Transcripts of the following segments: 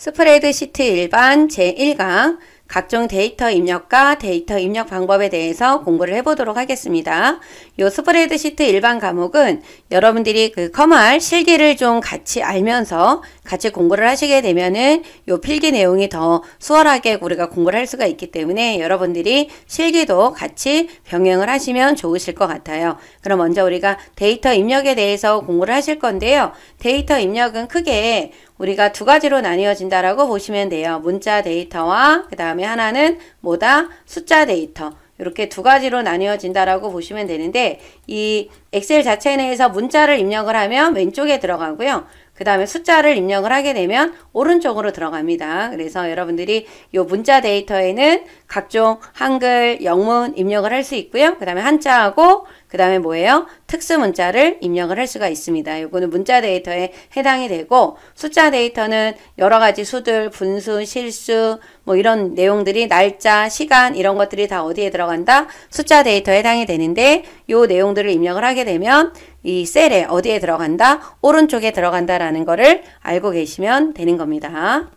스프레드시트 일반 제1강 각종 데이터 입력과 데이터 입력 방법에 대해서 공부를 해보도록 하겠습니다. 요 스프레드시트 일반 과목은 여러분들이 그 컴활 실기를 좀 같이 알면서 같이 공부를 하시게 되면은 요 필기 내용이 더 수월하게 우리가 공부를 할 수가 있기 때문에 여러분들이 실기도 같이 병행을 하시면 좋으실 것 같아요. 그럼 먼저 우리가 데이터 입력에 대해서 공부를 하실 건데요. 데이터 입력은 크게 우리가 두 가지로 나뉘어진다라고 보시면 돼요. 문자 데이터와 그 다음에 하나는 뭐다? 숫자 데이터. 이렇게 두 가지로 나뉘어진다라고 보시면 되는데 이 엑셀 자체 내에서 문자를 입력을 하면 왼쪽에 들어가고요. 그 다음에 숫자를 입력을 하게 되면 오른쪽으로 들어갑니다. 그래서 여러분들이 이 문자 데이터에는 각종 한글, 영문 입력을 할 수 있고요. 그 다음에 한자하고 그 다음에 뭐예요? 특수 문자를 입력을 할 수가 있습니다. 이거는 문자 데이터에 해당이 되고 숫자 데이터는 여러 가지 수들, 분수, 실수 뭐 이런 내용들이 날짜, 시간 이런 것들이 다 어디에 들어간다? 숫자 데이터에 해당이 되는데 요 내용들을 입력을 하게 되면 이 셀에 어디에 들어간다? 오른쪽에 들어간다라는 거를 알고 계시면 되는 겁니다.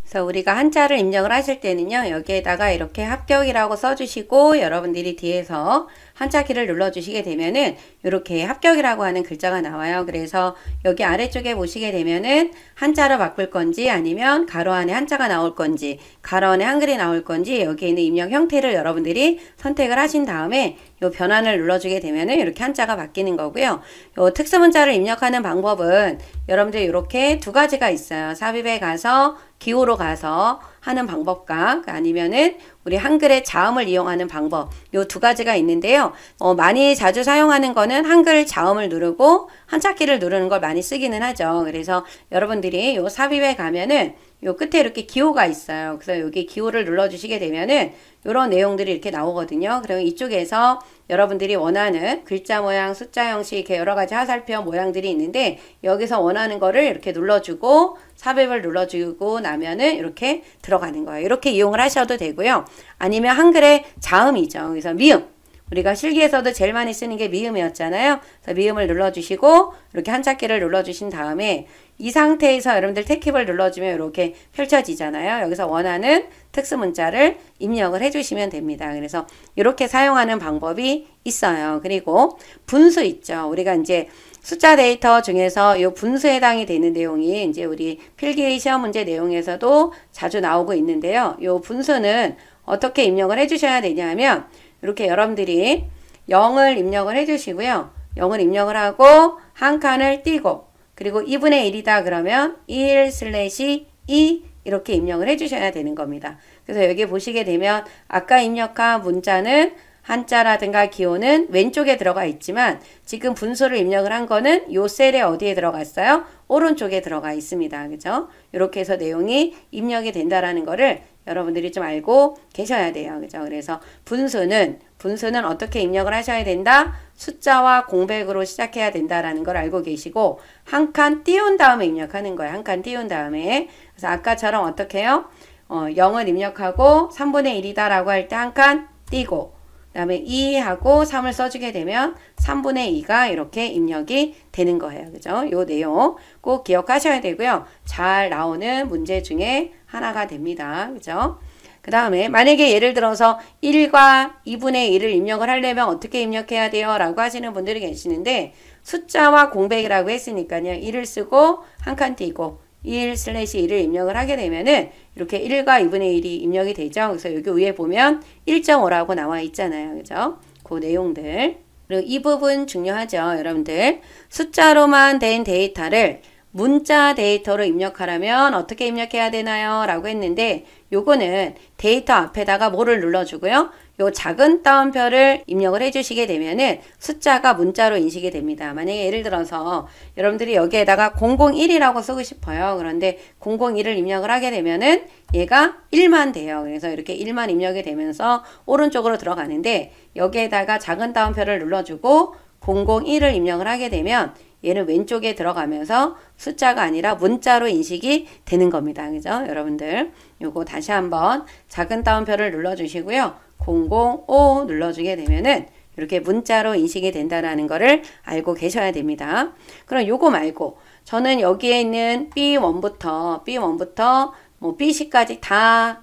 그래서 우리가 한자를 입력을 하실 때는요 여기에다가 이렇게 합격이라고 써주시고 여러분들이 뒤에서 한자키를 눌러주시게 되면은 이렇게 합격이라고 하는 글자가 나와요. 그래서 여기 아래쪽에 보시게 되면은 한자로 바꿀 건지 아니면 가로 안에 한자가 나올 건지 가로 안에 한글이 나올 건지 여기에 있는 입력 형태를 여러분들이 선택을 하신 다음에 이 변환을 눌러주게 되면은 이렇게 한자가 바뀌는 거고요. 이 특수 문자를 입력하는 방법은 여러분들 이렇게 두 가지가 있어요. 삽입에 가서 기호로 가서 하는 방법과 아니면은 우리 한글의 자음을 이용하는 방법 요 두 가지가 있는데요. 어, 많이 자주 사용하는 거는 한글 자음을 누르고 한자키를 누르는 걸 많이 쓰기는 하죠. 그래서 여러분들이 요 삽입에 가면은 요 끝에 이렇게 기호가 있어요. 그래서 여기 기호를 눌러주시게 되면은 이런 내용들이 이렇게 나오거든요. 그럼 이쪽에서 여러분들이 원하는 글자 모양, 숫자 형식 여러 가지 화살표 모양들이 있는데 여기서 원하는 거를 이렇게 눌러주고 삽입을 눌러주고 나면은 이렇게 들어가는 거예요. 이렇게 이용을 하셔도 되고요. 아니면 한글의 자음이죠. 그래서 미음 우리가 실기에서도 제일 많이 쓰는 게 미음이었잖아요. 그래서 미음을 눌러주시고 이렇게 한자키를 눌러주신 다음에 이 상태에서 여러분들 택킵을 눌러주면 이렇게 펼쳐지잖아요. 여기서 원하는 특수 문자를 입력을 해주시면 됩니다. 그래서 이렇게 사용하는 방법이 있어요. 그리고 분수 있죠. 우리가 이제 숫자 데이터 중에서 이 분수에 해당이 되는 내용이 이제 우리 필기 시험 문제 내용에서도 자주 나오고 있는데요. 이 분수는 어떻게 입력을 해주셔야 되냐면 이렇게 여러분들이 0을 입력을 해주시고요. 0을 입력을 하고 한 칸을 띄고 그리고 2분의 1이다 그러면 1 슬래시 2 이렇게 입력을 해주셔야 되는 겁니다. 그래서 여기 보시게 되면 아까 입력한 문자는 한자라든가 기호는 왼쪽에 들어가 있지만 지금 분수를 입력을 한 거는 요 셀에 어디에 들어갔어요? 오른쪽에 들어가 있습니다. 그죠? 이렇게 해서 내용이 입력이 된다라는 거를 여러분들이 좀 알고 계셔야 돼요. 그죠? 그래서 분수는 분수는 어떻게 입력을 하셔야 된다? 숫자와 공백으로 시작해야 된다라는 걸 알고 계시고 한 칸 띄운 다음에 입력하는 거예요. 한 칸 띄운 다음에 그래서 아까처럼 어떻게 해요? 어, 0은 입력하고 3분의 1이다라고 할 때 한 칸 띄고 그 다음에 2하고 3을 써주게 되면 3분의 2가 이렇게 입력이 되는 거예요. 그죠? 요 내용 꼭 기억하셔야 되고요. 잘 나오는 문제 중에 하나가 됩니다. 그죠? 그 다음에 만약에 예를 들어서 1과 2분의 1을 입력을 하려면 어떻게 입력해야 돼요? 라고 하시는 분들이 계시는데 숫자와 공백이라고 했으니까요. 1을 쓰고 한 칸 띄고 1 슬래시 1을 입력을 하게 되면은 이렇게 1과 2분의 1이 입력이 되죠. 그래서 여기 위에 보면 1.5라고 나와 있잖아요. 그죠? 그 내용들. 그리고 이 부분 중요하죠. 여러분들. 숫자로만 된 데이터를 문자 데이터로 입력하려면 어떻게 입력해야 되나요? 라고 했는데 요거는 데이터 앞에다가 뭐를 눌러주고요. 요 작은 따옴표를 입력을 해주시게 되면은 숫자가 문자로 인식이 됩니다. 만약에 예를 들어서 여러분들이 여기에다가 001이라고 쓰고 싶어요. 그런데 001을 입력을 하게 되면은 얘가 1만 돼요. 그래서 이렇게 1만 입력이 되면서 오른쪽으로 들어가는데 여기에다가 작은 따옴표를 눌러주고 001을 입력을 하게 되면 얘는 왼쪽에 들어가면서 숫자가 아니라 문자로 인식이 되는 겁니다. 그죠? 여러분들 요거 다시 한번 작은 따옴표를 눌러주시고요. 005 눌러주게 되면은 이렇게 문자로 인식이 된다라는 것을 알고 계셔야 됩니다. 그럼 요거 말고 저는 여기에 있는 B1부터 B1부터 뭐 b 1까지다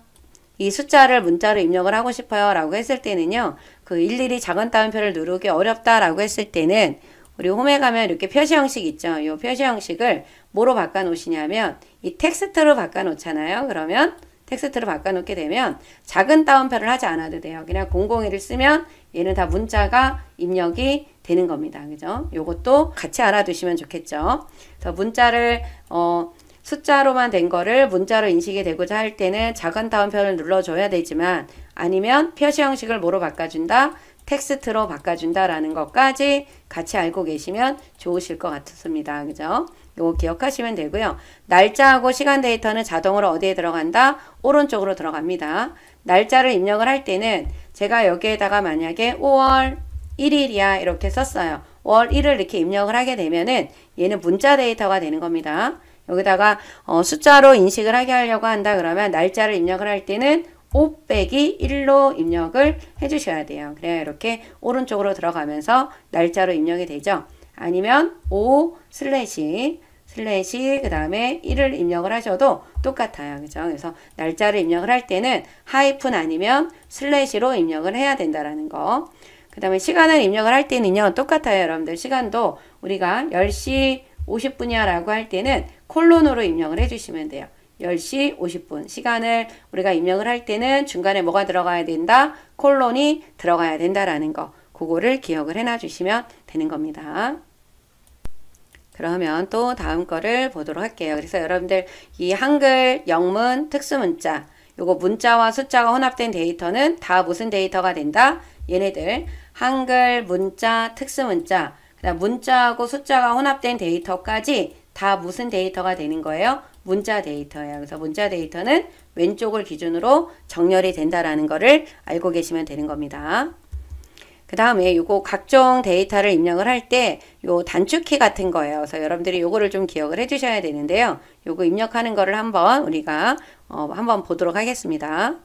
이 숫자를 문자로 입력을 하고 싶어요 라고 했을 때는요. 그 일일이 작은 따옴표를 누르기 어렵다라고 했을 때는 우리 홈에 가면 이렇게 표시 형식 있죠. 이 표시 형식을 뭐로 바꿔 놓으시냐면 이 텍스트로 바꿔 놓잖아요. 그러면 텍스트로 바꿔 놓게 되면 작은 따옴표를 하지 않아도 돼요. 그냥 001을 쓰면 얘는 다 문자가 입력이 되는 겁니다. 그죠? 요것도 같이 알아두시면 좋겠죠. 그래서 문자를 어 숫자로만 된 거를 문자로 인식이 되고자 할 때는 작은 따옴표를 눌러줘야 되지만 아니면 표시 형식을 뭐로 바꿔준다? 텍스트로 바꿔준다라는 것까지 같이 알고 계시면 좋으실 것 같습니다. 그죠? 요거 기억하시면 되고요. 날짜하고 시간 데이터는 자동으로 어디에 들어간다? 오른쪽으로 들어갑니다. 날짜를 입력을 할 때는 제가 여기에다가 만약에 5월 1일이야 이렇게 썼어요. 5월 1일 이렇게 입력을 하게 되면은 얘는 문자 데이터가 되는 겁니다. 여기다가 어, 숫자로 인식을 하게 하려고 한다 그러면 날짜를 입력을 할 때는 5 빼기 1로 입력을 해주셔야 돼요. 그래야 이렇게 오른쪽으로 들어가면서 날짜로 입력이 되죠. 아니면 5 슬래시 슬래시 그 다음에 1을 입력을 하셔도 똑같아요. 그죠? 그래서 날짜를 입력을 할 때는 하이픈 아니면 슬래시로 입력을 해야 된다라는 거. 그 다음에 시간을 입력을 할 때는요. 똑같아요. 여러분들 시간도 우리가 10시 50분이야 라고 할 때는 콜론으로 입력을 해주시면 돼요. 10시 50분 시간을 우리가 입력을 할 때는 중간에 뭐가 들어가야 된다? 콜론이 들어가야 된다라는 거 그거를 기억을 해놔 주시면 되는 겁니다. 그러면 또 다음 거를 보도록 할게요. 그래서 여러분들 이 한글, 영문, 특수문자 요거 문자와 숫자가 혼합된 데이터는 다 무슨 데이터가 된다? 얘네들 한글, 문자, 특수문자 그다음 문자하고 숫자가 혼합된 데이터까지 다 무슨 데이터가 되는 거예요? 문자 데이터예요. 그래서 문자 데이터는 왼쪽을 기준으로 정렬이 된다라는 것을 알고 계시면 되는 겁니다. 그 다음에 요거 각종 데이터를 입력을 할때요 단축키 같은 거예요. 그래서 여러분들이 요거를 좀 기억을 해 주셔야 되는데요. 요거 입력하는 거를 한번 우리가 어, 한번 보도록 하겠습니다.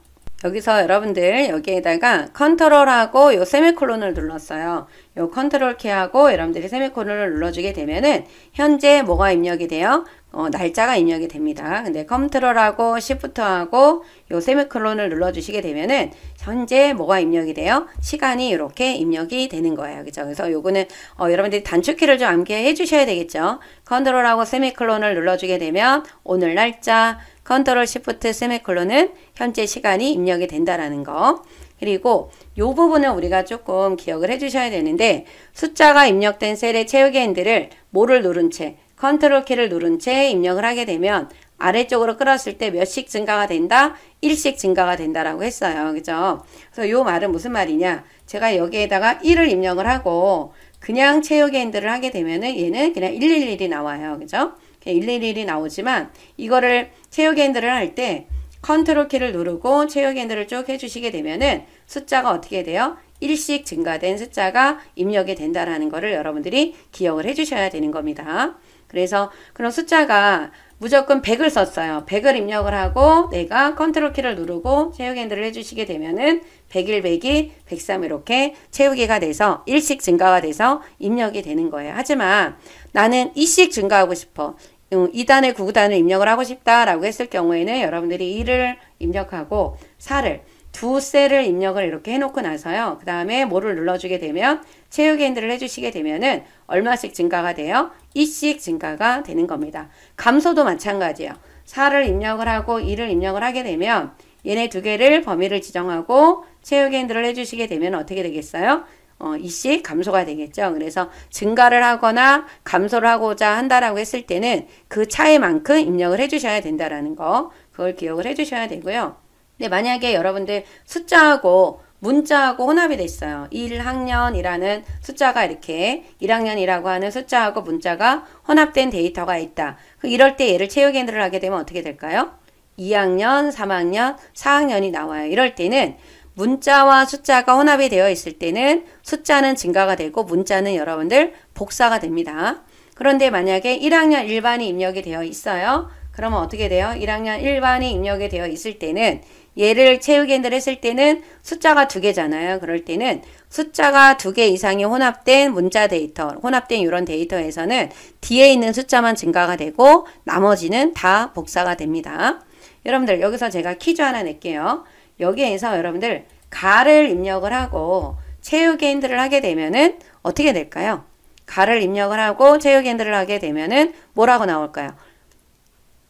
여기서 여러분들 여기에다가 컨트롤하고 요 세미콜론을 눌렀어요. 요 컨트롤 키하고 여러분들이 세미콜론을 눌러주게 되면은 현재 뭐가 입력이 돼요? 어, 날짜가 입력이 됩니다. 근데 컨트롤하고 시프트하고 요 세미콜론을 눌러주시게 되면은 현재 뭐가 입력이 돼요? 시간이 이렇게 입력이 되는 거예요. 그죠? 그래서 요거는 어, 여러분들이 단축키를 좀 암기해 주셔야 되겠죠. 컨트롤하고 세미콜론을 눌러주게 되면 오늘 날짜, 컨트롤 시프트 세미콜론은 현재 시간이 입력이 된다라는 거. 그리고 요부분을 우리가 조금 기억을 해 주셔야 되는데 숫자가 입력된 셀의 채우기 핸들을 뭐를 누른 채 컨트롤 키를 누른 채 입력을 하게 되면 아래쪽으로 끌었을 때 몇씩 증가가 된다? 1씩 증가가 된다라고 했어요. 그죠? 그래서 요 말은 무슨 말이냐? 제가 여기에다가 1을 입력을 하고 그냥 체육 엔핸를 하게 되면은 얘는 그냥 111이 나와요. 그죠? 111이 나오지만 이거를 체육 엔핸를할 때 컨트롤 키를 누르고 체육 엔핸를쭉 해주시게 되면은 숫자가 어떻게 돼요? 1씩 증가된 숫자가 입력이 된다라는 거를 여러분들이 기억을 해주셔야 되는 겁니다. 그래서 그런 숫자가 무조건 100을 썼어요. 100을 입력을 하고 내가 컨트롤 키를 누르고 채우기 핸들을 해주시게 되면은 101, 102, 103 이렇게 채우기가 돼서 1씩 증가가 돼서 입력이 되는 거예요. 하지만 나는 2씩 증가하고 싶어. 2단에 음, 9단을 입력을 하고 싶다라고 했을 경우에는 여러분들이 2를 입력하고 4를 두 셀을 입력을 이렇게 해놓고 나서요. 그 다음에 뭐를 눌러주게 되면 채우기 핸들을 해주시게 되면은 얼마씩 증가가 돼요? 2씩 증가가 되는 겁니다. 감소도 마찬가지예요. 4를 입력을 하고 2를 입력을 하게 되면 얘네 두 개를 범위를 지정하고 채우기 핸들을 해주시게 되면 어떻게 되겠어요? 어, 2씩 감소가 되겠죠. 그래서 증가를 하거나 감소를 하고자 한다라고 했을 때는 그 차이만큼 입력을 해주셔야 된다라는 거 그걸 기억을 해주셔야 되고요. 근데 만약에 여러분들 숫자하고 문자하고 혼합이 돼 있어요. 1학년이라는 숫자가 이렇게 1학년이라고 하는 숫자하고 문자가 혼합된 데이터가 있다. 이럴 때 얘를 체육엔들을 하게 되면 어떻게 될까요? 2학년, 3학년, 4학년이 나와요. 이럴 때는 문자와 숫자가 혼합이 되어 있을 때는 숫자는 증가가 되고 문자는 여러분들 복사가 됩니다. 그런데 만약에 1학년 일반이 입력이 되어 있어요. 그러면 어떻게 돼요? 1학년 일반이 입력이 되어 있을 때는 얘를 채우기엔들 했을 때는 숫자가 두 개잖아요. 그럴 때는 숫자가 두 개 이상이 혼합된 문자 데이터, 혼합된 이런 데이터에서는 뒤에 있는 숫자만 증가가 되고 나머지는 다 복사가 됩니다. 여러분들 여기서 제가 퀴즈 하나 낼게요. 여기에서 여러분들 가를 입력을 하고 채우기 핸들을 하게 되면은 어떻게 될까요? 가를 입력을 하고 채우기 핸들을 하게 되면은 뭐라고 나올까요?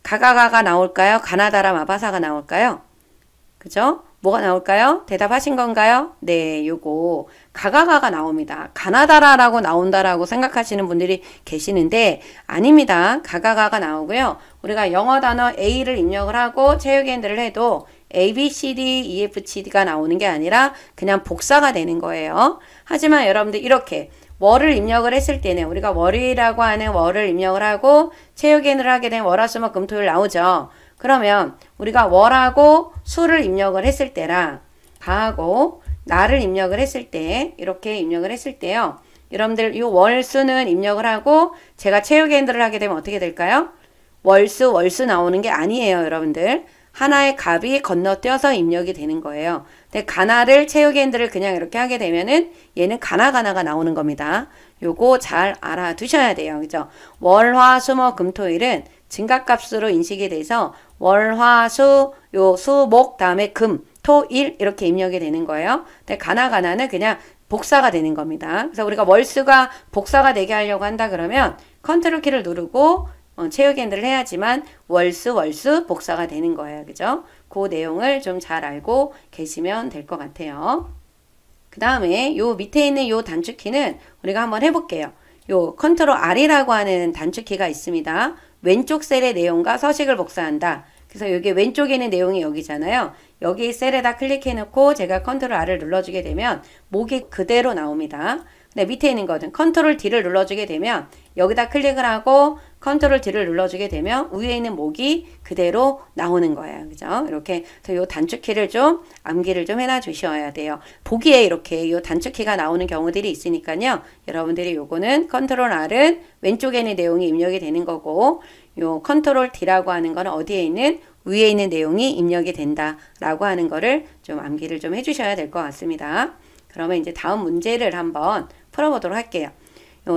가가가가 나올까요? 가나다라 마바사가 나올까요? 그죠? 뭐가 나올까요? 대답하신 건가요? 네, 요거 가가가가 나옵니다. 가나다라라고 나온다라고 생각하시는 분들이 계시는데 아닙니다. 가가가가 나오고요. 우리가 영어 단어 A를 입력을 하고 체육핸들을 해도 A, B, C, D, E, F, G, D가 나오는 게 아니라 그냥 복사가 되는 거예요. 하지만 여러분들 이렇게 월을 입력을 했을 때는 우리가 월이라고 하는 월을 입력을 하고 체육엔을 하게 된 월화수목금토일 나오죠. 그러면 우리가 월하고 수를 입력을 했을 때랑 가하고 나를 입력을 했을 때 이렇게 입력을 했을 때요. 여러분들 이 월수는 입력을 하고 제가 체육 엔드를 하게 되면 어떻게 될까요? 월수 월수 나오는 게 아니에요 여러분들 하나의 값이 건너뛰어서 입력이 되는 거예요 근데 가나를 체육 엔드를 그냥 이렇게 하게 되면은 얘는 가나 가나가 나오는 겁니다 요거 잘 알아두셔야 돼요 그죠 월화수목금토일은 증가값으로 인식이 돼서 월, 화, 수, 요, 수, 목, 다음에 금, 토, 일 이렇게 입력이 되는 거예요. 근데 가나 가나는 그냥 복사가 되는 겁니다. 그래서 우리가 월수가 복사가 되게 하려고 한다 그러면 컨트롤 키를 누르고 어, 체육 핸들을 해야지만 월 수 월 수 복사가 되는 거예요. 그죠? 그 내용을 좀 잘 알고 계시면 될 것 같아요. 그 다음에 요 밑에 있는 요 단축키는 우리가 한번 해볼게요. 요 컨트롤 R이라고 하는 단축키가 있습니다. 왼쪽 셀의 내용과 서식을 복사한다. 그래서 여기 왼쪽에 있는 내용이 여기잖아요. 여기 셀에다 클릭해 놓고 제가 컨트롤 R을 눌러주게 되면 목이 그대로 나옵니다. 네, 밑에 있는 거든 컨트롤 D를 눌러주게 되면 여기다 클릭을 하고 컨트롤 D를 눌러주게 되면 위에 있는 목이 그대로 나오는 거예요. 그죠? 이렇게 요 단축키를 좀 암기를 좀 해놔 주셔야 돼요. 보기에 이렇게 요 단축키가 나오는 경우들이 있으니까요. 여러분들이 요거는 컨트롤 R은 왼쪽에 있는 내용이 입력이 되는 거고 요 컨트롤 D라고 하는 거는 어디에 있는 위에 있는 내용이 입력이 된다라고 하는 거를 좀 암기를 좀 해주셔야 될 것 같습니다. 그러면 이제 다음 문제를 한번 풀어보도록 할게요.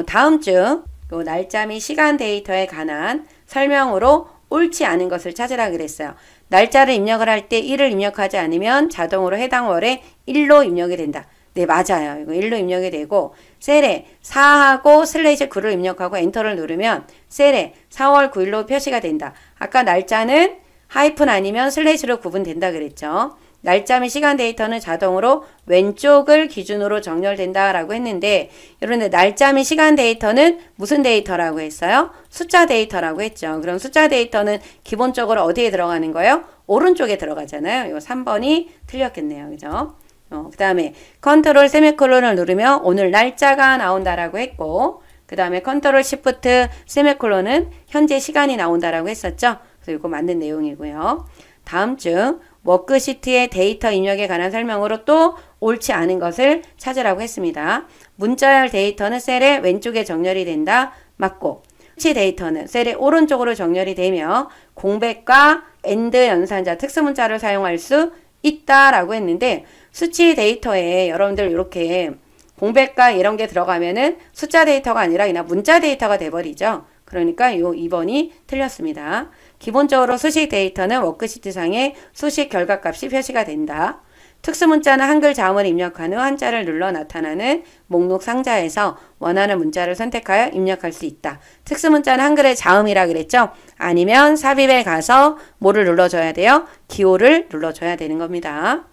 다음 주 날짜 및 시간 데이터에 관한 설명으로 옳지 않은 것을 찾으라 그랬어요. 날짜를 입력을 할 때 1을 입력하지 않으면 자동으로 해당 월에 1로 입력이 된다. 네, 맞아요. 이거 1로 입력이 되고 셀에 4하고 슬래시 9를 입력하고 엔터를 누르면 셀에 4월 9일로 표시가 된다. 아까 날짜는 하이픈 아니면 슬래시로 구분된다 그랬죠. 날짜 및 시간 데이터는 자동으로 왼쪽을 기준으로 정렬된다라고 했는데 여러분들 날짜 및 시간 데이터는 무슨 데이터라고 했어요? 숫자 데이터라고 했죠. 그럼 숫자 데이터는 기본적으로 어디에 들어가는 거예요? 오른쪽에 들어가잖아요. 이 3번이 틀렸겠네요. 그죠? 어, 그 다음에 컨트롤 세미콜론을 누르면 오늘 날짜가 나온다라고 했고 그 다음에 컨트롤 시프트 세미콜론은 현재 시간이 나온다라고 했었죠. 그래서 이거 맞는 내용이고요. 다음 중 워크시트의 데이터 입력에 관한 설명으로 또 옳지 않은 것을 찾으라고 했습니다. 문자열 데이터는 셀의 왼쪽에 정렬이 된다. 맞고 수치 데이터는 셀의 오른쪽으로 정렬이 되며 공백과 엔드 연산자 특수문자를 사용할 수 있다라고 했는데 수치 데이터에 여러분들 이렇게 공백과 이런 게 들어가면은 숫자 데이터가 아니라 그냥 문자 데이터가 돼버리죠. 그러니까 요 2번이 틀렸습니다. 기본적으로 수식 데이터는 워크시트상에 수식 결과값이 표시가 된다. 특수문자는 한글 자음을 입력한 후 한자를 눌러 나타나는 목록 상자에서 원하는 문자를 선택하여 입력할 수 있다. 특수문자는 한글의 자음이라 그랬죠? 아니면 삽입에 가서 뭐를 눌러줘야 돼요? 기호를 눌러줘야 되는 겁니다.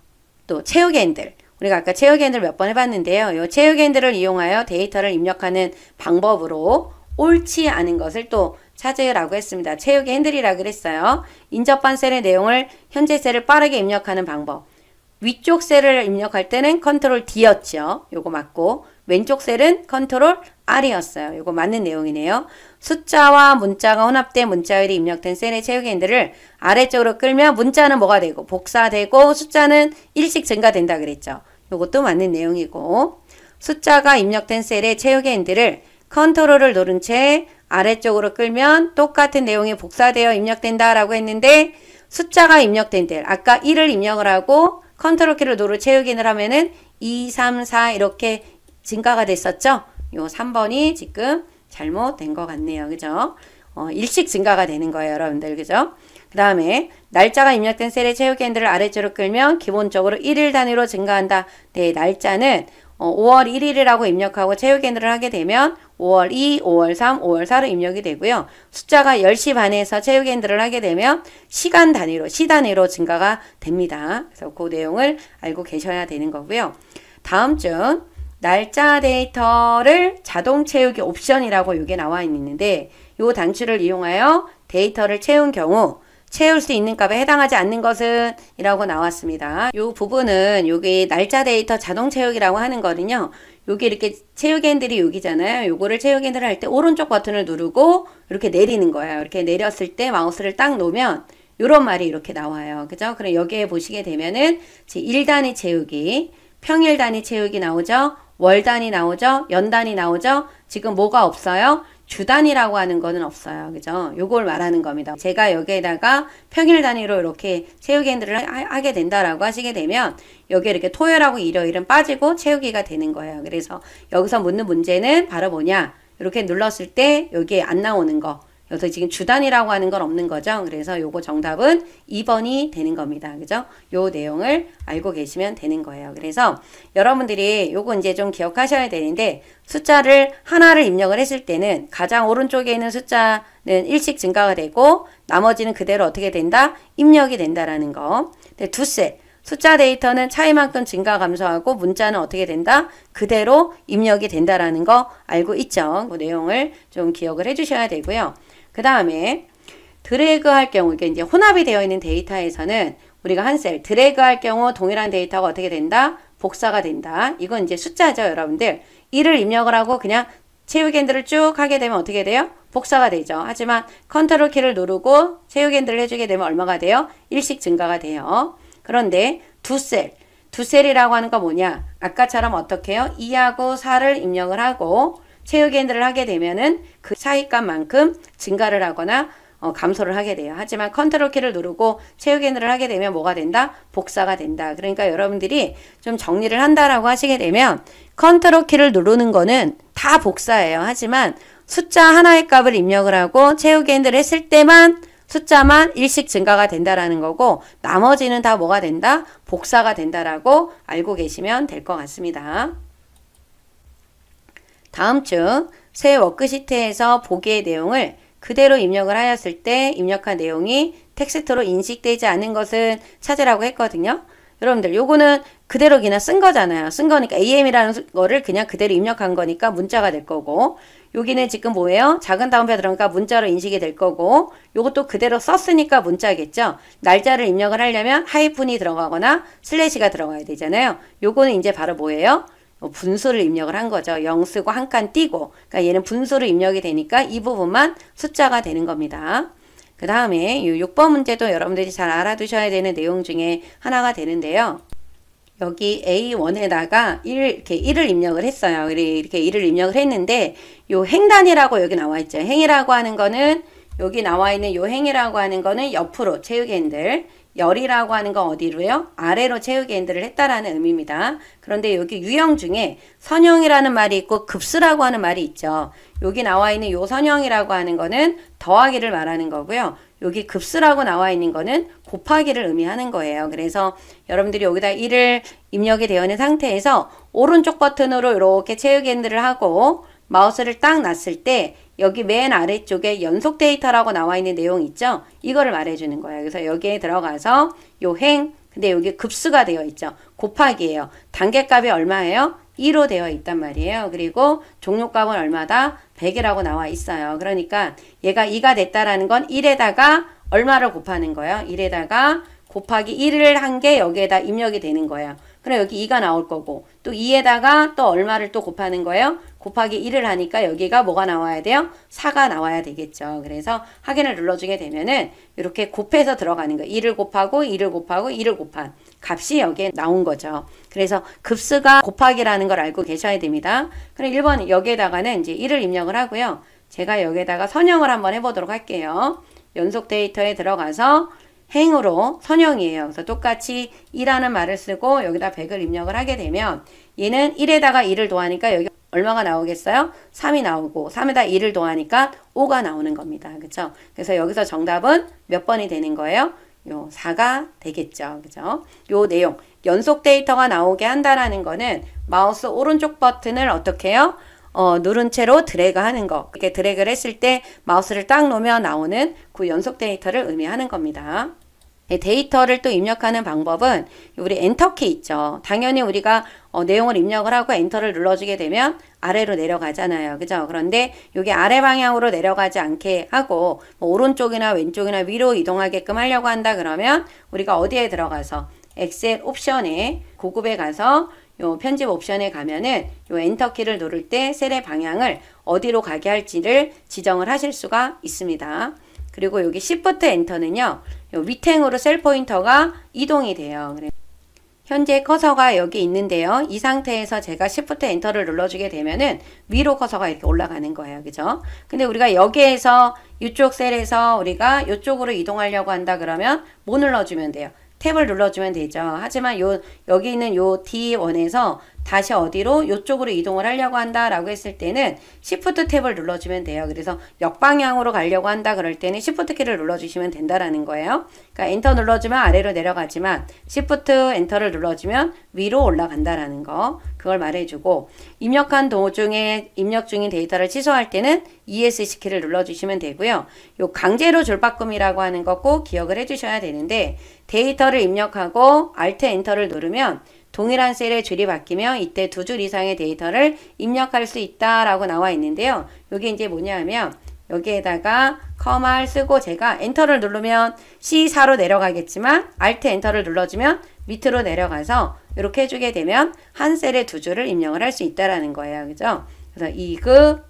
또체육기 핸들. 우리가 아까 체육기 핸들 몇 번 해봤는데요. 이체육기 핸들을 이용하여 데이터를 입력하는 방법으로 옳지 않은 것을 또 찾으라고 했습니다. 채우기 핸들이라 고 그랬어요. 인접한 셀의 내용을 현재 셀을 빠르게 입력하는 방법. 위쪽 셀을 입력할 때는 컨트롤 D였죠. 요거 맞고 왼쪽 셀은 컨트롤 R이었어요. 요거 맞는 내용이네요. 숫자와 문자가 혼합된 문자열이 입력된 셀의 채우기 핸들을 아래쪽으로 끌면 문자는 뭐가 되고 복사되고 숫자는 일씩 증가된다 그랬죠. 요것도 맞는 내용이고 숫자가 입력된 셀의 채우기 핸들을 컨트롤을 누른 채 아래쪽으로 끌면 똑같은 내용이 복사되어 입력된다 라고 했는데 숫자가 입력된대 아까 1을 입력을 하고 컨트롤 키를 누르 채우기를 하면은 2, 3, 4 이렇게 증가가 됐었죠 요 3번이 지금 잘못된 것 같네요 그죠 어, 일식 증가가 되는 거예요 여러분들 그죠 그 다음에 날짜가 입력된 셀의 채우기 핸들을 아래쪽으로 끌면 기본적으로 1일 단위로 증가한다 네 날짜는 5월 어, 1일이라고 입력하고 채우기 핸들을 하게 되면 5월 2, 5월 3, 5월 4로 입력이 되고요. 숫자가 10시 반에서 체육 핸들을 하게 되면 시간 단위로, 시 단위로 증가가 됩니다. 그래서 그 내용을 알고 계셔야 되는 거고요. 다음 중 날짜 데이터를 자동 채우기 옵션이라고 이게 나와 있는데 이 단추를 이용하여 데이터를 채운 경우 채울 수 있는 값에 해당하지 않는 것은 이라고 나왔습니다. 이 부분은 여기 날짜 데이터 자동 채우기라고 하는 거는요. 여기 이렇게 체육의 핸들이 여기잖아요. 요거를 체육 핸들을 할 때 오른쪽 버튼을 누르고 이렇게 내리는 거예요. 이렇게 내렸을 때 마우스를 딱 놓으면 요런 말이 이렇게 나와요. 그죠? 그럼 여기에 보시게 되면은 제 1단위 채우기, 평일 단위 채우기 나오죠? 월 단위 나오죠? 연 단위 나오죠? 지금 뭐가 없어요? 주단위라고 하는 거는 없어요. 그죠? 요걸 말하는 겁니다. 제가 여기에다가 평일 단위로 이렇게 채우기 핸들을 하게 된다라고 하시게 되면 여기에 이렇게 토요일하고 일요일은 빠지고 채우기가 되는 거예요. 그래서 여기서 묻는 문제는 바로 뭐냐? 이렇게 눌렀을 때 여기에 안 나오는 거. 여기서 지금 주단이라고 하는 건 없는 거죠. 그래서 요거 정답은 2번이 되는 겁니다. 그죠? 요 내용을 알고 계시면 되는 거예요. 그래서 여러분들이 요거 이제 좀 기억하셔야 되는데 숫자를 하나를 입력을 했을 때는 가장 오른쪽에 있는 숫자는 일씩 증가가 되고 나머지는 그대로 어떻게 된다? 입력이 된다라는 거. 두셀 숫자 데이터는 차이만큼 증가 감소하고 문자는 어떻게 된다? 그대로 입력이 된다라는 거 알고 있죠. 그 내용을 좀 기억을 해주셔야 되고요. 그 다음에 드래그 할 경우 이게 이제 혼합이 되어 있는 데이터에서는 우리가 한 셀 드래그 할 경우 동일한 데이터가 어떻게 된다? 복사가 된다. 이건 이제 숫자죠 여러분들. 이를 입력을 하고 그냥 체육핸들을 쭉 하게 되면 어떻게 돼요? 복사가 되죠. 하지만 컨트롤 키를 누르고 체육핸들을 해주게 되면 얼마가 돼요? 일씩 증가가 돼요. 그런데 두 셀, 두 셀이라고 하는 거 뭐냐? 아까처럼 어떻게 해요? 2하고 4를 입력을 하고 체육엔들을 하게 되면은 그차이값만큼 증가를 하거나 어, 감소를 하게 돼요. 하지만 컨트롤 키를 누르고 체육엔들을 하게 되면 뭐가 된다? 복사가 된다. 그러니까 여러분들이 좀 정리를 한다라고 하시게 되면 컨트롤 키를 누르는 거는 다 복사예요. 하지만 숫자 하나의 값을 입력을 하고 체육엔들을 했을 때만 숫자만 일식 증가가 된다라는 거고 나머지는 다 뭐가 된다? 복사가 된다라고 알고 계시면 될 것 같습니다. 다음 중새 워크시트에서 보기의 내용을 그대로 입력을 하였을 때 입력한 내용이 텍스트로 인식되지 않은 것을 찾으라고 했거든요. 여러분들 요거는 그대로 그냥 쓴 거잖아요. 쓴 거니까 AM이라는 거를 그냥 그대로 입력한 거니까 문자가 될 거고 여기는 지금 뭐예요? 작은 다운표 들어가니까 문자로 인식이 될 거고 요것도 그대로 썼으니까 문자겠죠. 날짜를 입력을 하려면 하이픈이 들어가거나 슬래시가 들어가야 되잖아요. 요거는 이제 바로 뭐예요? 뭐 분수를 입력을 한 거죠. 0 쓰고 한 칸 띄고 그러니까 얘는 분수를 입력이 되니까 이 부분만 숫자가 되는 겁니다. 그 다음에 6번 문제도 여러분들이 잘 알아두셔야 되는 내용 중에 하나가 되는데요. 여기 A1에다가 1, 이렇게 1을 입력을 했어요. 이렇게 1을 입력을 했는데 요 행단이라고 여기 나와 있죠. 행이라고 하는 거는 여기 나와 있는 요 행이라고 하는 거는 옆으로 체육핸들 열이라고 하는 건 어디로요? 아래로 채우기 핸들을 했다라는 의미입니다. 그런데 여기 유형 중에 선형이라는 말이 있고 급수라고 하는 말이 있죠. 여기 나와 있는 요 선형이라고 하는 거는 더하기를 말하는 거고요. 여기 급수라고 나와 있는 거는 곱하기를 의미하는 거예요. 그래서 여러분들이 여기다 1을 입력이 되어 있는 상태에서 오른쪽 버튼으로 이렇게 채우기 핸들을 하고 마우스를 딱 놨을 때 여기 맨 아래쪽에 연속 데이터라고 나와 있는 내용 있죠? 이거를 말해주는 거예요. 그래서 여기에 들어가서 요 행, 근데 여기 급수가 되어 있죠? 곱하기예요. 단계값이 얼마예요? 1로 되어 있단 말이에요. 그리고 종료값은 얼마다? 100이라고 나와 있어요. 그러니까 얘가 2가 됐다라는 건 1에다가 얼마를 곱하는 거예요? 1에다가 곱하기 1을 한 게 여기에다 입력이 되는 거예요. 그래 여기 2가 나올 거고 또 2에다가 또 얼마를 또 곱하는 거예요? 곱하기 1을 하니까 여기가 뭐가 나와야 돼요? 4가 나와야 되겠죠. 그래서 확인을 눌러주게 되면은 이렇게 곱해서 들어가는 거예요. 2를 곱하고 2를 곱하고 2를 곱한 값이 여기에 나온 거죠. 그래서 급수가 곱하기라는 걸 알고 계셔야 됩니다. 그럼 1번 여기에다가는 이제 1을 입력을 하고요. 제가 여기에다가 선형을 한번 해보도록 할게요. 연속 데이터에 들어가서 행으로 선형이에요. 그래서 똑같이 1라는 말을 쓰고 여기다 100을 입력을 하게 되면 얘는 1에다가 2를 더하니까 여기 얼마가 나오겠어요? 3이 나오고 3에다 2를 더하니까 5가 나오는 겁니다. 그렇죠? 그래서 여기서 정답은 몇 번이 되는 거예요? 요 4가 되겠죠. 그죠? 이 내용 연속 데이터가 나오게 한다라는 거는 마우스 오른쪽 버튼을 어떻게 해요? 어, 누른 채로 드래그 하는 거. 이렇게 드래그를 했을 때 마우스를 딱 놓으면 나오는 그 연속 데이터를 의미하는 겁니다. 데이터를 또 입력하는 방법은 우리 엔터키 있죠. 당연히 우리가 어, 내용을 입력을 하고 엔터를 눌러주게 되면 아래로 내려가잖아요. 그죠? 그런데 이게 아래 방향으로 내려가지 않게 하고 뭐 오른쪽이나 왼쪽이나 위로 이동하게끔 하려고 한다 그러면 우리가 어디에 들어가서 엑셀 옵션에 고급에 가서 요 편집 옵션에 가면은 요 엔터키를 누를 때 셀의 방향을 어디로 가게 할지를 지정을 하실 수가 있습니다. 그리고 여기 Shift 엔터는요. 요 위탱으로 셀 포인터가 이동이 돼요. 현재 커서가 여기 있는데요. 이 상태에서 제가 Shift 엔터를 눌러주게 되면은 위로 커서가 이렇게 올라가는 거예요. 그죠? 근데 우리가 여기에서 이쪽 셀에서 우리가 이쪽으로 이동하려고 한다 그러면 뭐 눌러주면 돼요? 탭을 눌러주면 되죠. 하지만 요 여기 있는 요 D1에서 다시 어디로 요쪽으로 이동을 하려고 한다 라고 했을 때는 Shift 탭을 눌러주면 돼요. 그래서 역방향으로 가려고 한다 그럴 때는 Shift 키를 눌러주시면 된다라는 거예요. 그러니까 엔터 눌러주면 아래로 내려가지만 Shift 엔터를 눌러주면 위로 올라간다라는 거 그걸 말해주고 입력한 도중에 입력 중인 데이터를 취소할 때는 ESC 키를 눌러주시면 되고요. 요 강제로 줄바꿈이라고 하는 것꼭 기억을 해주셔야 되는데 데이터를 입력하고 Alt 엔터를 누르면 동일한 셀의 줄이 바뀌며 이때 두 줄 이상의 데이터를 입력할 수 있다라고 나와 있는데요. 이게 이제 뭐냐 하면 여기에다가 커마를 쓰고 제가 엔터를 누르면 C4로 내려가겠지만 Alt 엔터를 눌러주면 밑으로 내려가서 이렇게 해주게 되면 한 셀에 두 줄을 입력을 할 수 있다라는 거예요. 그죠? 그래서 이그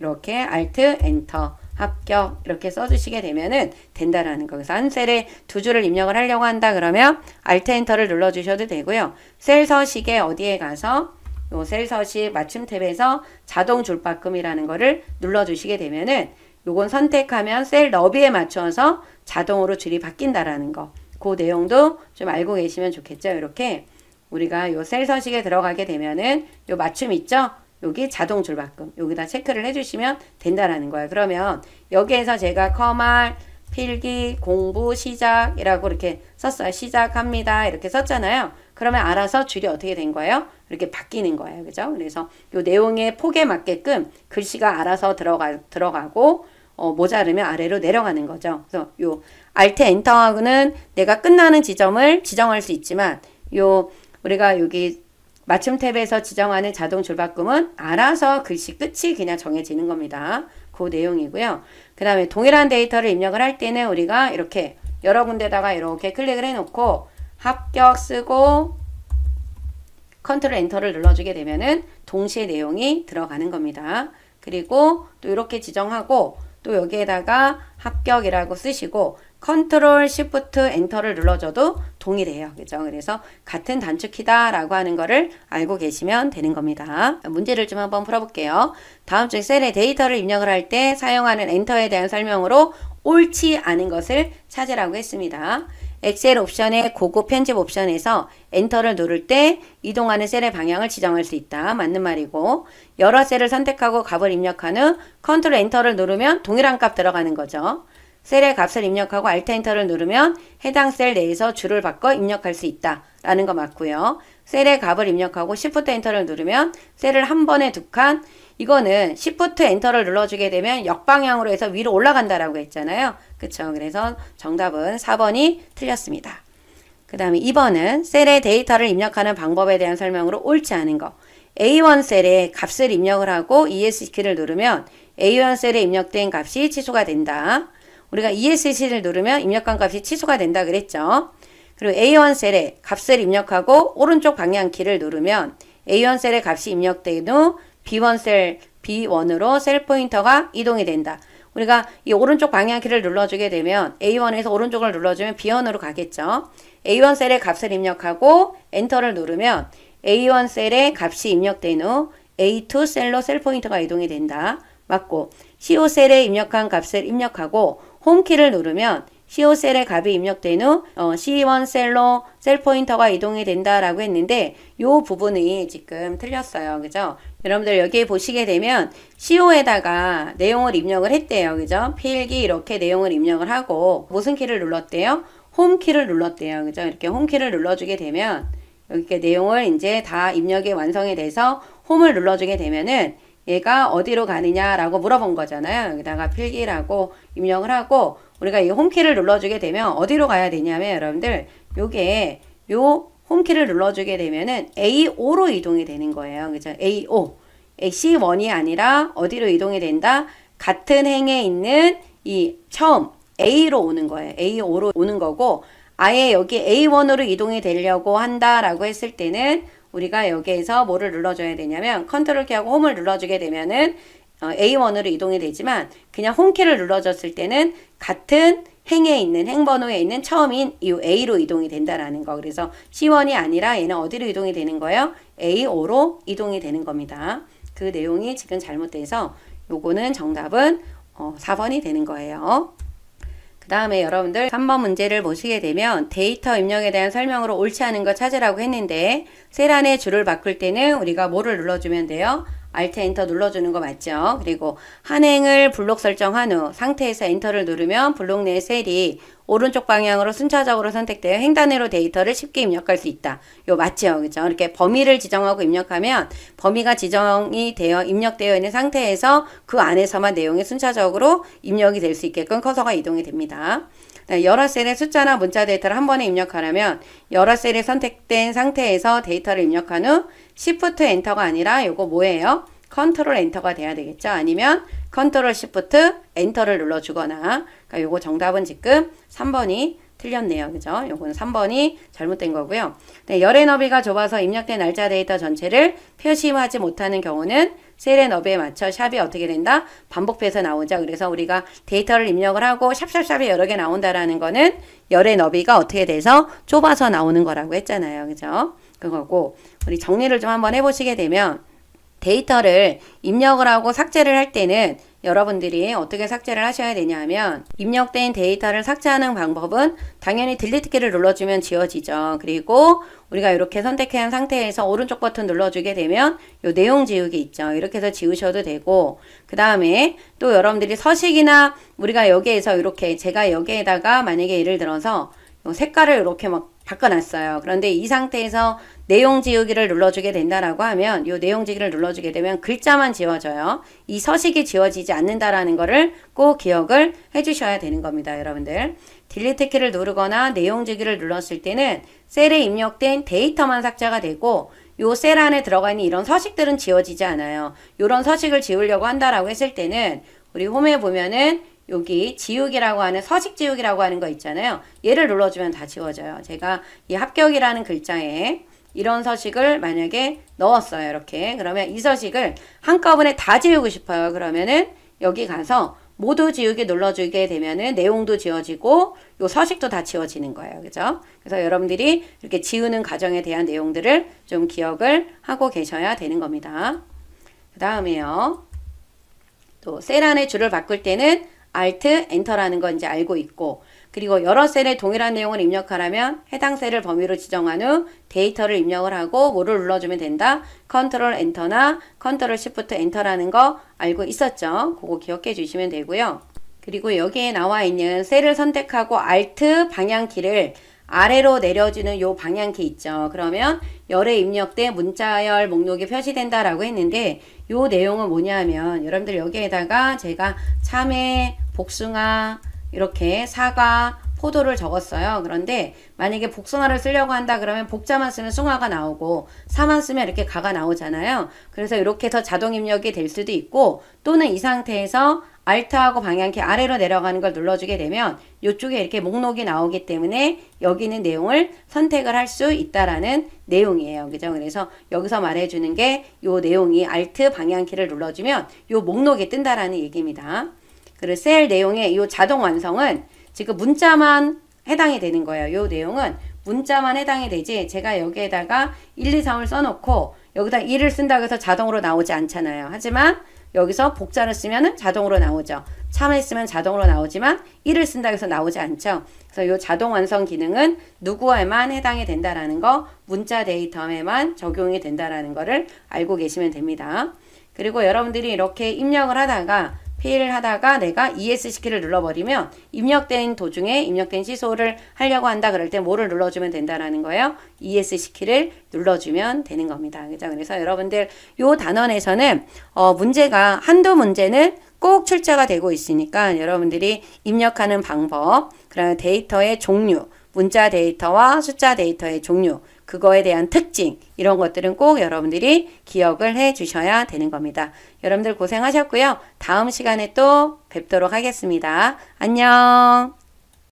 이렇게 Alt 엔터 합격 이렇게 써주시게 되면은 된다라는 거. 그래서 한 셀에 두 줄을 입력을 하려고 한다 그러면 알트 엔터를 눌러주셔도 되고요. 셀 서식에 어디에 가서 요 셀 서식 맞춤 탭에서 자동 줄바꿈이라는 거를 눌러주시게 되면은 요건 선택하면 셀 너비에 맞춰서 자동으로 줄이 바뀐다라는 거. 그 내용도 좀 알고 계시면 좋겠죠. 이렇게 우리가 요 셀 서식에 들어가게 되면은 요 맞춤 있죠? 여기 자동 줄바꿈 여기다 체크를 해주시면 된다라는 거예요. 그러면 여기에서 제가 커말 필기 공부 시작이라고 이렇게 썼어요. 시작합니다 이렇게 썼잖아요. 그러면 알아서 줄이 어떻게 된 거예요? 이렇게 바뀌는 거예요. 그죠? 그래서 요 내용의 폭에 맞게끔 글씨가 알아서 들어가, 들어가고 어, 모자르면 아래로 내려가는 거죠. 그래서 요 알트 엔터하고는 내가 끝나는 지점을 지정할 수 있지만 요 우리가 여기 맞춤 탭에서 지정하는 자동 줄바꿈은 알아서 글씨 끝이 그냥 정해지는 겁니다. 그 내용이고요. 그 다음에 동일한 데이터를 입력을 할 때는 우리가 이렇게 여러 군데다가 이렇게 클릭을 해놓고 합격 쓰고 컨트롤 엔터를 눌러주게 되면은 동시에 내용이 들어가는 겁니다. 그리고 또 이렇게 지정하고 또 여기에다가 합격이라고 쓰시고 컨트롤 시프트 엔터를 눌러줘도 동일해요. 그죠? 그래서 같은 단축키다라고 하는 거를 알고 계시면 되는 겁니다. 문제를 좀 한번 풀어볼게요. 다음 중 셀에 데이터를 입력을 할 때 사용하는 엔터에 대한 설명으로 옳지 않은 것을 찾으라고 했습니다. 엑셀 옵션의 고급 편집 옵션에서 엔터를 누를 때 이동하는 셀의 방향을 지정할 수 있다. 맞는 말이고 여러 셀을 선택하고 값을 입력한 후 컨트롤 엔터를 누르면 동일한 값 들어가는 거죠. 셀의 값을 입력하고 Alt 엔터를 누르면 해당 셀 내에서 줄을 바꿔 입력할 수 있다. 라는 거 맞고요. 셀의 값을 입력하고 Shift 엔터를 누르면 셀을 한 번에 두 칸, 이거는 Shift 엔터를 눌러주게 되면 역방향으로 해서 위로 올라간다라고 했잖아요. 그쵸. 그래서 정답은 4번이 틀렸습니다. 그 다음에 2번은 셀의 데이터를 입력하는 방법에 대한 설명으로 옳지 않은 거. A1 셀에 값을 입력을 하고 ES 키를 누르면 A1 셀에 입력된 값이 취소가 된다. 우리가 ESC를 누르면 입력한 값이 취소가 된다 그랬죠. 그리고 A1 셀에 값을 입력하고 오른쪽 방향키를 누르면 A1 셀에 값이 입력된 후 B1 셀 B1으로 셀 포인터가 이동이 된다. 우리가 이 오른쪽 방향키를 눌러주게 되면 A1에서 오른쪽을 눌러주면 B1으로 가겠죠. A1 셀에 값을 입력하고 엔터를 누르면 A1 셀에 값이 입력된 후 A2 셀로 셀 포인터가 이동이 된다. 맞고 c 5 셀에 입력한 값을 입력하고 홈키를 누르면 CO 셀의 값이 입력된 후 어, C1 셀로 셀 포인터가 이동이 된다라고 했는데 이 부분이 지금 틀렸어요. 그죠? 여러분들 여기 보시게 되면 CO에다가 내용을 입력을 했대요. 그죠? 필기 이렇게 내용을 입력을 하고 무슨 키를 눌렀대요? 홈키를 눌렀대요. 그죠? 이렇게 홈키를 눌러주게 되면 이렇게 내용을 이제 다 입력이 완성이 돼서 홈을 눌러주게 되면은 얘가 어디로 가느냐라고 물어본 거잖아요. 여기다가 필기라고 입력을 하고 우리가 이 홈키를 눌러주게 되면 어디로 가야 되냐면 여러분들 요게 요 홈키를 눌러주게 되면은 A5로 이동이 되는 거예요. 그죠? A5. C1이 아니라 어디로 이동이 된다? 같은 행에 있는 이 처음 A로 오는 거예요. A5로 오는 거고 아예 여기 A1으로 이동이 되려고 한다라고 했을 때는 우리가 여기에서 뭐를 눌러줘야 되냐면 컨트롤 키하고 홈을 눌러주게 되면은 어, A1으로 이동이 되지만 그냥 홈키를 눌러줬을 때는 같은 행에 있는 행번호에 있는 처음인 이 A로 이동이 된다라는 거. 그래서 C1이 아니라 얘는 어디로 이동이 되는 거예요? A5로 이동이 되는 겁니다. 그 내용이 지금 잘못돼서 요거는 정답은 어, 4번이 되는 거예요. 그 다음에 여러분들 3번 문제를 보시게 되면 데이터 입력에 대한 설명으로 옳지 않은 거 찾으라고 했는데 세란의 줄을 바꿀 때는 우리가 뭐를 눌러주면 돼요? Alt 엔터 눌러주는 거 맞죠? 그리고 한행을 블록 설정한 후 상태에서 엔터를 누르면 블록 내 셀이 오른쪽 방향으로 순차적으로 선택되어 횡단으로 데이터를 쉽게 입력할 수 있다. 요 맞죠? 그죠? 이렇게 범위를 지정하고 입력하면 범위가 지정이 되어 입력되어 있는 상태에서 그 안에서만 내용이 순차적으로 입력이 될 수 있게끔 커서가 이동이 됩니다. 여러 네, 셀의 숫자나 문자 데이터를 한 번에 입력하려면 여러 셀이 선택된 상태에서 데이터를 입력한 후 시프트 엔터가 아니라 이거 뭐예요? 컨트롤 엔터가 돼야 되겠죠? 아니면 컨트롤 시프트 엔터를 눌러주거나 그러니까 요거 정답은 지금 3번이 틀렸네요. 그죠? 요거는 3번이 잘못된 거고요. 네, 열의 너비가 좁아서 입력된 날짜 데이터 전체를 표시하지 못하는 경우는 세렌업에 맞춰 샵이 어떻게 된다? 반복해서 나오죠. 그래서 우리가 데이터를 입력을 하고 샵샵샵이 여러 개 나온다라는 거는 열의 너비가 어떻게 돼서 좁아서 나오는 거라고 했잖아요. 그죠? 그거고 우리 정리를 좀 한번 해보시게 되면 데이터를 입력을 하고 삭제를 할 때는 여러분들이 어떻게 삭제를 하셔야 되냐 하면 입력된 데이터를 삭제하는 방법은 당연히 딜리트키를 눌러주면 지워지죠. 그리고 우리가 이렇게 선택한 상태에서 오른쪽 버튼 눌러주게 되면 요 내용 지우기 있죠. 이렇게 해서 지우셔도 되고 그 다음에 또 여러분들이 서식이나 우리가 여기에서 이렇게 제가 여기에다가 만약에 예를 들어서 색깔을 이렇게 막 바꿔놨어요. 그런데 이 상태에서 내용 지우기를 눌러주게 된다라고 하면 이 내용 지우기를 눌러주게 되면 글자만 지워져요. 이 서식이 지워지지 않는다라는 거를 꼭 기억을 해주셔야 되는 겁니다. 여러분들. 딜리트 키를 누르거나 내용 지우기를 눌렀을 때는 셀에 입력된 데이터만 삭제가 되고 요셀 안에 들어가 있는 이런 서식들은 지워지지 않아요. 이런 서식을 지우려고 한다라고 했을 때는 우리 홈에 보면은 여기 지우기라고 하는 서식 지우기라고 하는 거 있잖아요. 얘를 눌러주면 다 지워져요. 제가 이 합격이라는 글자에 이런 서식을 만약에 넣었어요. 이렇게. 그러면 이 서식을 한꺼번에 다 지우고 싶어요. 그러면은 여기 가서 모두 지우기 눌러주게 되면은 내용도 지워지고 요 서식도 다 지워지는 거예요. 그죠? 그래서 여러분들이 이렇게 지우는 과정에 대한 내용들을 좀 기억을 하고 계셔야 되는 겁니다. 그 다음에요. 또 셀 안에 줄을 바꿀 때는 Alt, 엔터라는 건 이제 알고 있고 그리고 여러 셀에 동일한 내용을 입력하라면 해당 셀을 범위로 지정한 후 데이터를 입력을 하고 뭐를 눌러주면 된다. 컨트롤 엔터나 컨트롤 시프트 엔터라는 거 알고 있었죠. 그거 기억해 주시면 되고요. 그리고 여기에 나와 있는 셀을 선택하고 Alt 방향키를 아래로 내려주는 요 방향키 있죠. 그러면 열에 입력된 문자열 목록이 표시된다라고 했는데 요 내용은 뭐냐면 여러분들 여기에다가 제가 참외, 복숭아, 이렇게 사과, 포도를 적었어요. 그런데 만약에 복숭아를 쓰려고 한다 그러면 복자만 쓰면 숭아가 나오고 사만 쓰면 이렇게 가가 나오잖아요. 그래서 이렇게 해서 자동 입력이 될 수도 있고 또는 이 상태에서 알트하고 방향키 아래로 내려가는 걸 눌러주게 되면 이쪽에 이렇게 목록이 나오기 때문에 여기 있는 내용을 선택을 할 수 있다라는 내용이에요. 그죠? 그래서 여기서 말해주는 게 이 내용이 알트 방향키를 눌러주면 이 목록이 뜬다라는 얘기입니다. 그리고 셀 내용의 이 자동 완성은 지금 문자만 해당이 되는 거예요. 이 내용은 문자만 해당이 되지 제가 여기에다가 1, 2, 3을 써놓고 여기다 1을 쓴다고 해서 자동으로 나오지 않잖아요. 하지만 여기서 복자를 쓰면 자동으로 나오죠. 참을 쓰면 자동으로 나오지만 1을 쓴다 해서 나오지 않죠. 그래서 이 자동 완성 기능은 누구에만 해당이 된다라는 거 문자 데이터에만 적용이 된다라는 거를 알고 계시면 됩니다. 그리고 여러분들이 이렇게 입력을 하다가 회의를 하다가 내가 ESC키를 눌러버리면 입력된 도중에 입력된 시소를 하려고 한다 그럴 때 뭐를 눌러주면 된다라는 거예요. ESC키를 눌러주면 되는 겁니다. 그죠? 그래서 여러분들 요 단원에서는 어 문제가 한두 문제는 꼭 출제가 되고 있으니까 여러분들이 입력하는 방법, 그다음 데이터의 종류, 문자 데이터와 숫자 데이터의 종류 그거에 대한 특징 이런 것들은 꼭 여러분들이 기억을 해 주셔야 되는 겁니다. 여러분들 고생하셨고요. 다음 시간에 또 뵙도록 하겠습니다. 안녕